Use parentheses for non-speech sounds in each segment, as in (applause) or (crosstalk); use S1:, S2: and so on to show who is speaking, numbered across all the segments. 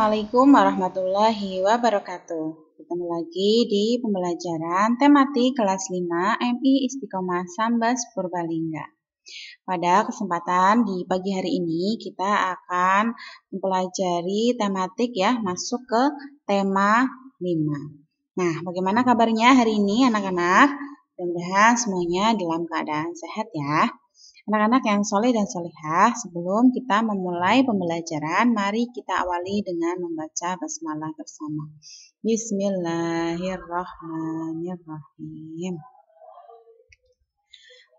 S1: Assalamualaikum warahmatullahi wabarakatuh. Ketemu lagi di pembelajaran tematik kelas 5 MI Istiqomah Sambas Purbalingga. Pada kesempatan di pagi hari ini kita akan mempelajari tematik ya, masuk ke tema 5. Nah, bagaimana kabarnya hari ini anak-anak? Mudah-mudahan semuanya dalam keadaan sehat ya. Anak-anak yang soleh dan solehah, sebelum kita memulai pembelajaran, mari kita awali dengan membaca basmalah bersama. Bismillahirrahmanirrahim.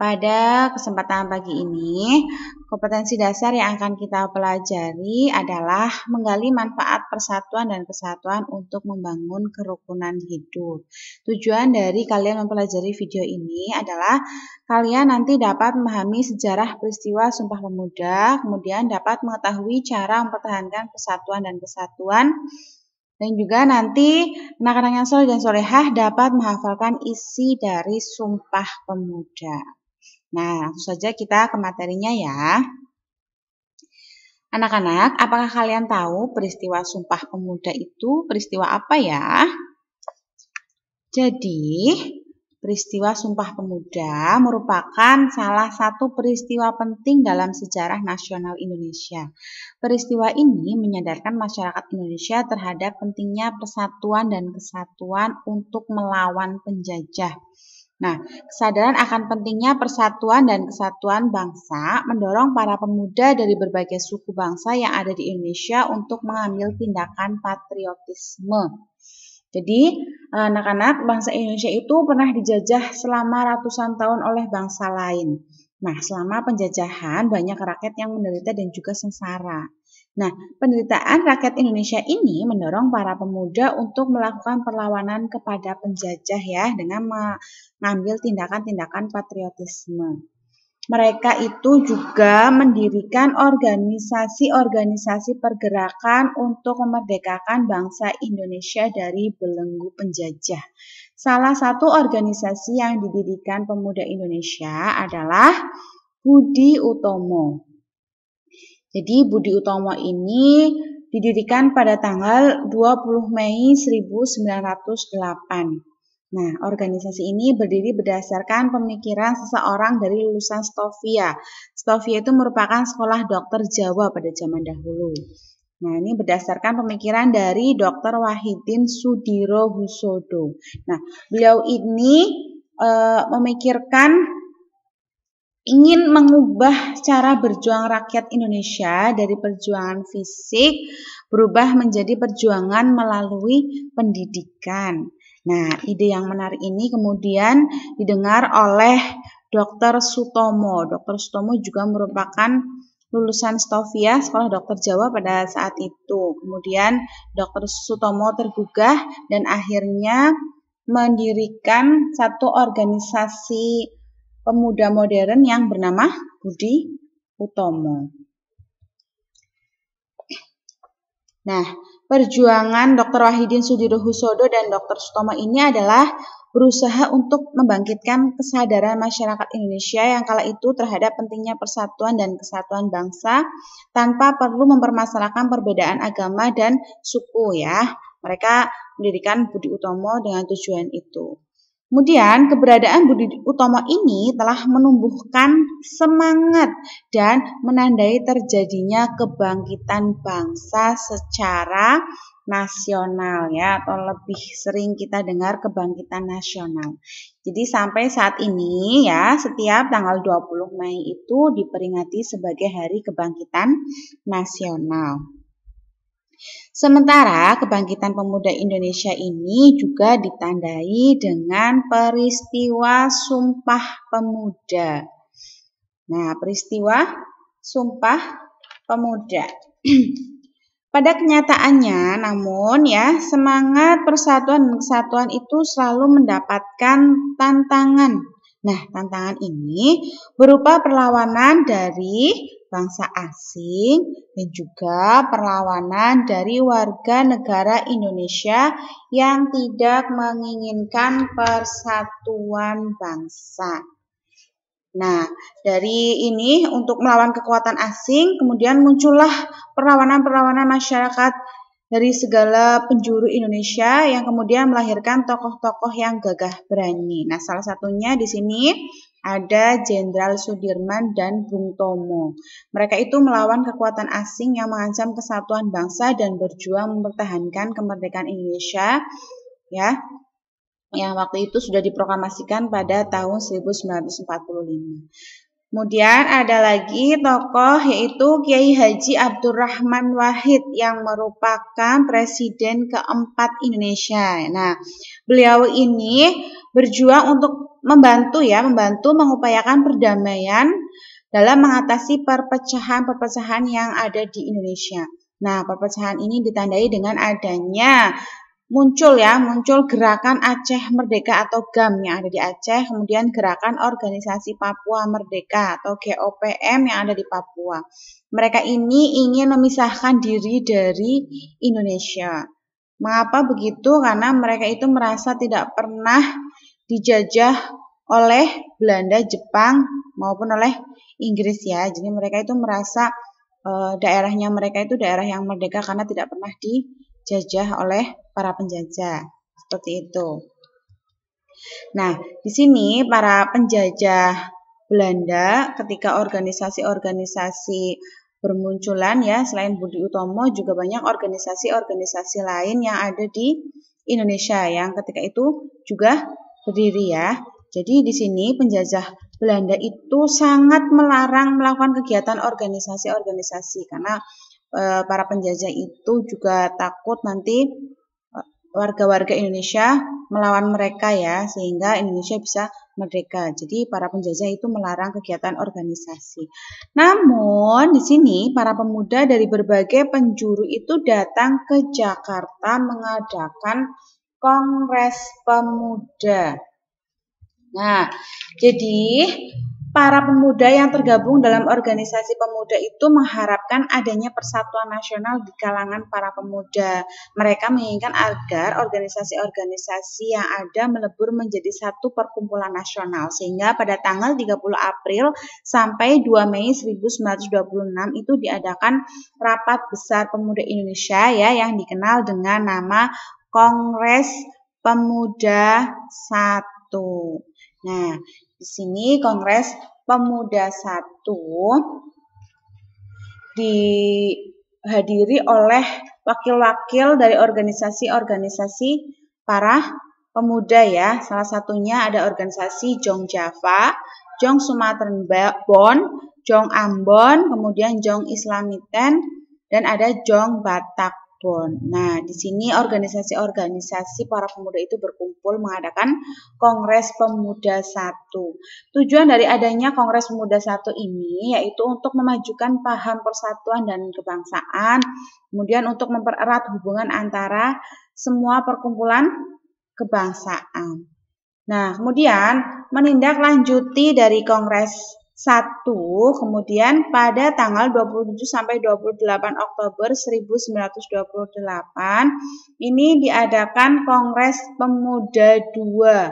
S1: Pada kesempatan pagi ini, kompetensi dasar yang akan kita pelajari adalah menggali manfaat persatuan dan kesatuan untuk membangun kerukunan hidup. Tujuan dari kalian mempelajari video ini adalah kalian nanti dapat memahami sejarah peristiwa Sumpah Pemuda, kemudian dapat mengetahui cara mempertahankan persatuan dan kesatuan dan juga nanti anak-anak yang soleh dan solehah dapat menghafalkan isi dari Sumpah Pemuda. Nah, langsung saja kita ke materinya ya. Anak-anak, apakah kalian tahu peristiwa Sumpah Pemuda itu peristiwa apa ya? Jadi, peristiwa Sumpah Pemuda merupakan salah satu peristiwa penting dalam sejarah nasional Indonesia. Peristiwa ini menyadarkan masyarakat Indonesia terhadap pentingnya persatuan dan kesatuan untuk melawan penjajah. Nah, kesadaran akan pentingnya persatuan dan kesatuan bangsa mendorong para pemuda dari berbagai suku bangsa yang ada di Indonesia untuk mengambil tindakan patriotisme. Jadi, eh, anak-anak bangsa Indonesia itu pernah dijajah selama ratusan tahun oleh bangsa lain. Nah, selama penjajahan banyak rakyat yang menderita dan juga sengsara. Nah, penderitaan rakyat Indonesia ini mendorong para pemuda untuk melakukan perlawanan kepada penjajah ya dengan mengambil tindakan-tindakan patriotisme. Mereka itu juga mendirikan organisasi-organisasi pergerakan untuk memerdekakan bangsa Indonesia dari belenggu penjajah. Salah satu organisasi yang didirikan pemuda Indonesia adalah Budi Utomo. Jadi Budi Utomo ini didirikan pada tanggal 20 Mei 1908. Nah, organisasi ini berdiri berdasarkan pemikiran seseorang dari lulusan Stovia. Stovia itu merupakan sekolah dokter Jawa pada zaman dahulu. Nah, ini berdasarkan pemikiran dari Dr. Wahidin Sudiro Husodo. Nah, beliau ini e, memikirkan ingin mengubah cara berjuang rakyat Indonesia dari perjuangan fisik berubah menjadi perjuangan melalui pendidikan. Nah, ide yang menarik ini kemudian didengar oleh Dr. Sutomo. Dr. Sutomo juga merupakan lulusan Stovia Sekolah Dokter Jawa pada saat itu. Kemudian Dr. Sutomo tergugah dan akhirnya mendirikan satu organisasi pemuda modern yang bernama Budi Utomo. Nah, perjuangan Dr. Wahidin Sudirohusodo dan Dr. Sutomo ini adalah berusaha untuk membangkitkan kesadaran masyarakat Indonesia yang kala itu terhadap pentingnya persatuan dan kesatuan bangsa tanpa perlu mempermasalahkan perbedaan agama dan suku ya. Mereka mendirikan Budi Utomo dengan tujuan itu. Kemudian keberadaan Budi Utomo ini telah menumbuhkan semangat dan menandai terjadinya kebangkitan bangsa secara nasional ya atau lebih sering kita dengar kebangkitan nasional. Jadi sampai saat ini ya setiap tanggal 20 Mei itu diperingati sebagai Hari Kebangkitan Nasional. Sementara kebangkitan pemuda Indonesia ini juga ditandai dengan peristiwa Sumpah Pemuda. Nah, peristiwa Sumpah Pemuda. (clears throat) Pada kenyataannya, namun ya, semangat persatuan dan kesatuan itu selalu mendapatkan tantangan. Nah, tantangan ini berupa perlawanan dari bangsa asing, dan juga perlawanan dari warga negara Indonesia yang tidak menginginkan persatuan bangsa. Nah, dari ini untuk melawan kekuatan asing, kemudian muncullah perlawanan-perlawanan masyarakat dari segala penjuru Indonesia yang kemudian melahirkan tokoh-tokoh yang gagah berani. Nah, salah satunya di sini ada Jenderal Sudirman dan Bung Tomo. Mereka itu melawan kekuatan asing yang mengancam kesatuan bangsa dan berjuang mempertahankan kemerdekaan Indonesia ya. Yang waktu itu sudah diproklamasikan pada tahun 1945. Kemudian ada lagi tokoh yaitu Kiai Haji Abdurrahman Wahid yang merupakan presiden keempat Indonesia. Nah, beliau ini berjuang untuk membantu ya, membantu mengupayakan perdamaian dalam mengatasi perpecahan-perpecahan yang ada di Indonesia. Nah, perpecahan ini ditandai dengan adanya muncul ya, muncul gerakan Aceh Merdeka atau GAM yang ada di Aceh, kemudian gerakan Organisasi Papua Merdeka atau GOPM yang ada di Papua. Mereka ini ingin memisahkan diri dari Indonesia. Mengapa begitu? Karena mereka itu merasa tidak pernah dijajah oleh Belanda, Jepang maupun oleh Inggris ya. Jadi mereka itu merasa e, daerahnya mereka itu daerah yang merdeka karena tidak pernah dijajah oleh para penjajah. Seperti itu. Nah, di sini para penjajah Belanda ketika organisasi-organisasi bermunculan ya selain Budi Utomo juga banyak organisasi-organisasi lain yang ada di Indonesia yang ketika itu juga berdiri ya. Jadi di sini penjajah Belanda itu sangat melarang melakukan kegiatan organisasi-organisasi karena e, para penjajah itu juga takut nanti warga-warga Indonesia melawan mereka ya, sehingga Indonesia bisa merdeka. Jadi para penjajah itu melarang kegiatan organisasi. Namun di sini para pemuda dari berbagai penjuru itu datang ke Jakarta mengadakan Kongres Pemuda. Nah, jadi para pemuda yang tergabung dalam organisasi pemuda itu mengharapkan adanya persatuan nasional di kalangan para pemuda. Mereka menginginkan agar organisasi-organisasi yang ada melebur menjadi satu perkumpulan nasional sehingga pada tanggal 30 April sampai 2 Mei 1926 itu diadakan rapat besar pemuda Indonesia ya yang dikenal dengan nama Kongres Pemuda 1. Nah, di sini Kongres Pemuda 1 dihadiri oleh wakil-wakil dari organisasi-organisasi para pemuda ya. Salah satunya ada organisasi Jong Java, Jong Sumatera Bon, Jong Ambon, kemudian Jong Islamiten, dan ada Jong Batak. Nah, di sini organisasi-organisasi para pemuda itu berkumpul mengadakan Kongres Pemuda Satu. Tujuan dari adanya Kongres Pemuda Satu ini yaitu untuk memajukan paham persatuan dan kebangsaan, kemudian untuk mempererat hubungan antara semua perkumpulan kebangsaan. Nah, kemudian menindaklanjuti dari Kongres 1 kemudian pada tanggal 27 sampai 28 Oktober 1928 ini diadakan Kongres Pemuda dua,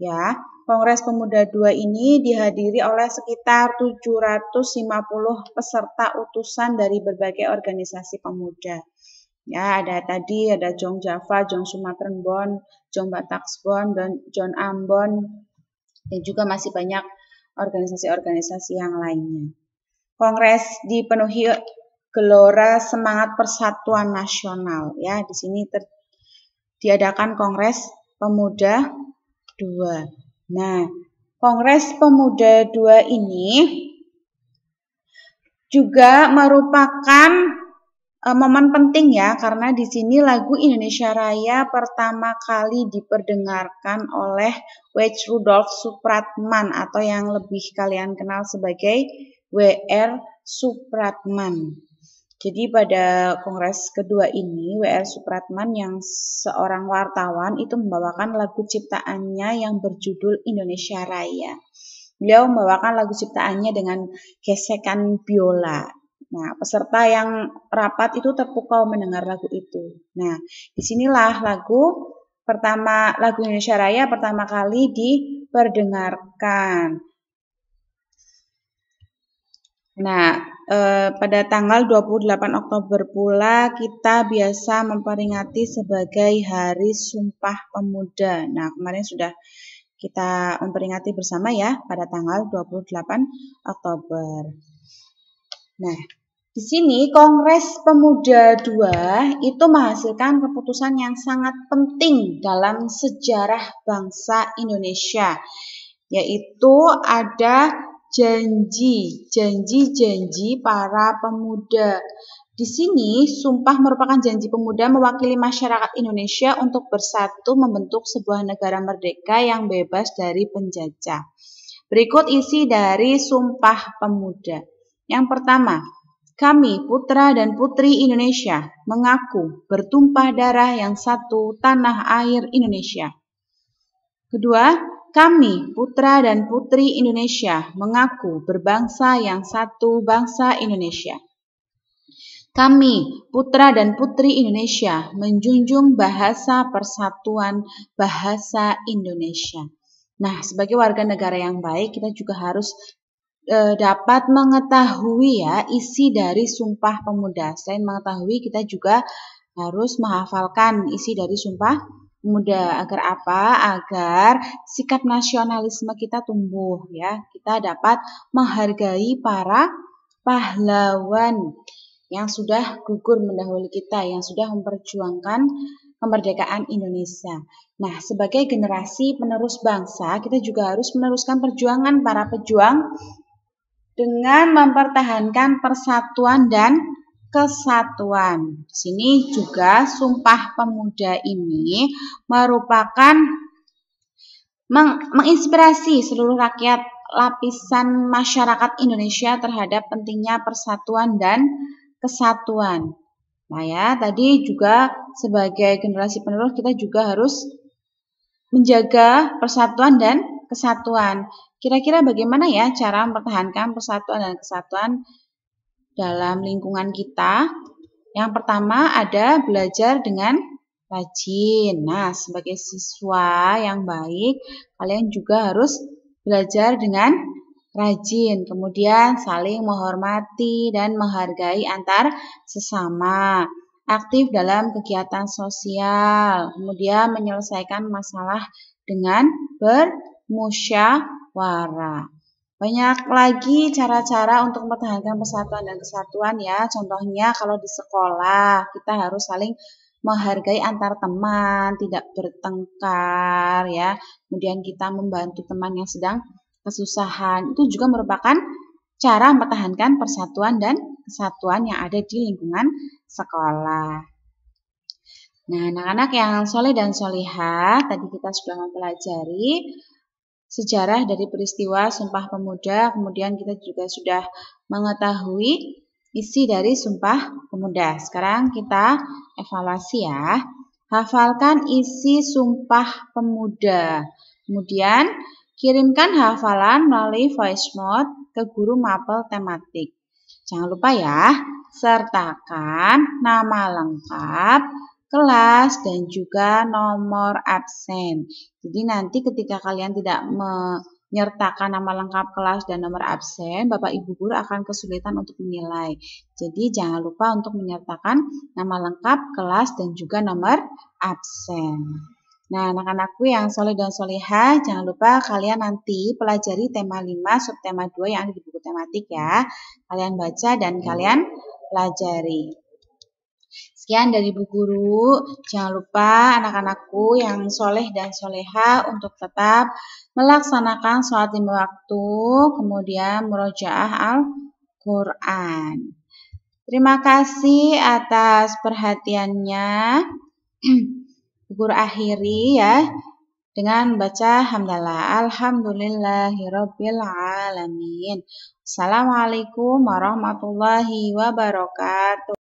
S1: ya. Kongres Pemuda dua ini dihadiri oleh sekitar 750 peserta utusan dari berbagai organisasi pemuda. Ya, ada tadi ada Jong Java, Jong Sumatera Bon, Jong Bataksbon, dan John Ambon dan juga masih banyak organisasi-organisasi yang lainnya. Kongres dipenuhi gelora semangat persatuan nasional ya. Di sini ter, diadakan Kongres Pemuda 2. Nah, Kongres Pemuda 2 ini juga merupakan uh, momen penting ya karena di sini lagu Indonesia Raya pertama kali diperdengarkan oleh Wedge Rudolf Supratman atau yang lebih kalian kenal sebagai W.R. Supratman. Jadi pada kongres kedua ini W.R. Supratman yang seorang wartawan itu membawakan lagu ciptaannya yang berjudul Indonesia Raya. Beliau membawakan lagu ciptaannya dengan gesekan biola Nah, peserta yang rapat itu terpukau mendengar lagu itu. Nah, disinilah lagu pertama lagu Indonesia Raya pertama kali diperdengarkan. Nah, eh, pada tanggal 28 Oktober pula kita biasa memperingati sebagai Hari Sumpah Pemuda. Nah, kemarin sudah kita memperingati bersama ya pada tanggal 28 Oktober. Nah, di sini Kongres Pemuda II itu menghasilkan keputusan yang sangat penting dalam sejarah bangsa Indonesia, yaitu ada janji, janji-janji para pemuda. Di sini, sumpah merupakan janji pemuda mewakili masyarakat Indonesia untuk bersatu membentuk sebuah negara merdeka yang bebas dari penjajah. Berikut isi dari sumpah pemuda. Yang pertama, kami, putra dan putri Indonesia, mengaku bertumpah darah yang satu tanah air Indonesia. Kedua, kami, putra dan putri Indonesia, mengaku berbangsa yang satu bangsa Indonesia. Kami, putra dan putri Indonesia, menjunjung bahasa persatuan bahasa Indonesia. Nah, sebagai warga negara yang baik, kita juga harus E, dapat mengetahui ya isi dari Sumpah Pemuda. Selain mengetahui, kita juga harus menghafalkan isi dari Sumpah Pemuda. Agar apa? Agar sikap nasionalisme kita tumbuh ya. Kita dapat menghargai para pahlawan yang sudah gugur mendahului kita, yang sudah memperjuangkan kemerdekaan Indonesia. Nah, sebagai generasi penerus bangsa, kita juga harus meneruskan perjuangan para pejuang dengan mempertahankan persatuan dan kesatuan. Di sini juga Sumpah Pemuda ini merupakan meng menginspirasi seluruh rakyat lapisan masyarakat Indonesia terhadap pentingnya persatuan dan kesatuan. Nah ya, tadi juga sebagai generasi penerus kita juga harus menjaga persatuan dan kesatuan. Kira-kira bagaimana ya cara mempertahankan persatuan dan kesatuan dalam lingkungan kita? Yang pertama ada belajar dengan rajin. Nah, sebagai siswa yang baik, kalian juga harus belajar dengan rajin. Kemudian saling menghormati dan menghargai antar sesama. Aktif dalam kegiatan sosial. Kemudian menyelesaikan masalah dengan bermusyawarah wara. Banyak lagi cara-cara untuk mempertahankan persatuan dan kesatuan ya. Contohnya kalau di sekolah kita harus saling menghargai antar teman, tidak bertengkar ya. Kemudian kita membantu teman yang sedang kesusahan. Itu juga merupakan cara mempertahankan persatuan dan kesatuan yang ada di lingkungan sekolah. Nah, anak-anak yang soleh dan solihah, tadi kita sudah mempelajari sejarah dari peristiwa Sumpah Pemuda, kemudian kita juga sudah mengetahui isi dari Sumpah Pemuda. Sekarang kita evaluasi ya. Hafalkan isi Sumpah Pemuda. Kemudian kirimkan hafalan melalui voice note ke guru mapel tematik. Jangan lupa ya, sertakan nama lengkap, kelas dan juga nomor absen. Jadi nanti ketika kalian tidak menyertakan nama lengkap kelas dan nomor absen, Bapak Ibu guru akan kesulitan untuk menilai. Jadi jangan lupa untuk menyertakan nama lengkap kelas dan juga nomor absen. Nah, anak-anakku yang soleh dan soleha, jangan lupa kalian nanti pelajari tema 5, subtema 2 yang ada di buku tematik ya. Kalian baca dan kalian pelajari. Sekian dari Bu Guru. Jangan lupa anak-anakku yang soleh dan soleha untuk tetap melaksanakan sholat lima waktu, kemudian merojaah Al-Quran. Terima kasih atas perhatiannya. (clears throat) Bu Guru akhiri ya dengan baca hamdalah alhamdulillahirobbilalamin. Assalamualaikum warahmatullahi wabarakatuh.